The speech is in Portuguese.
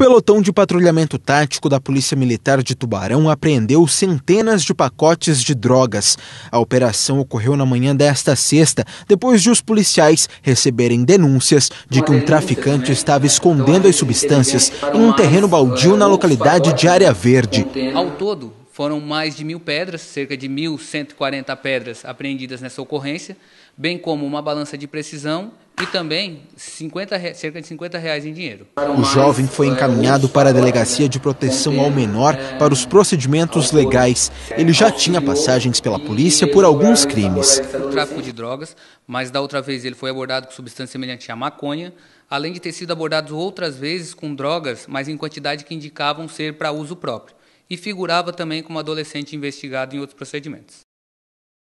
pelotão de patrulhamento tático da Polícia Militar de Tubarão apreendeu centenas de pacotes de drogas. A operação ocorreu na manhã desta sexta, depois de os policiais receberem denúncias de que um traficante estava escondendo as substâncias em um terreno baldio na localidade de Área Verde. Ao todo, foram mais de mil pedras, cerca de 1.140 pedras apreendidas nessa ocorrência, bem como uma balança de precisão e também 50, cerca de 50 reais em dinheiro. O jovem foi encaminhado para a Delegacia de Proteção ao Menor para os procedimentos legais. Ele já tinha passagens pela polícia por alguns crimes. O tráfico de drogas, mas da outra vez ele foi abordado com substância semelhante à maconha, além de ter sido abordado outras vezes com drogas, mas em quantidade que indicavam ser para uso próprio e figurava também como adolescente investigado em outros procedimentos.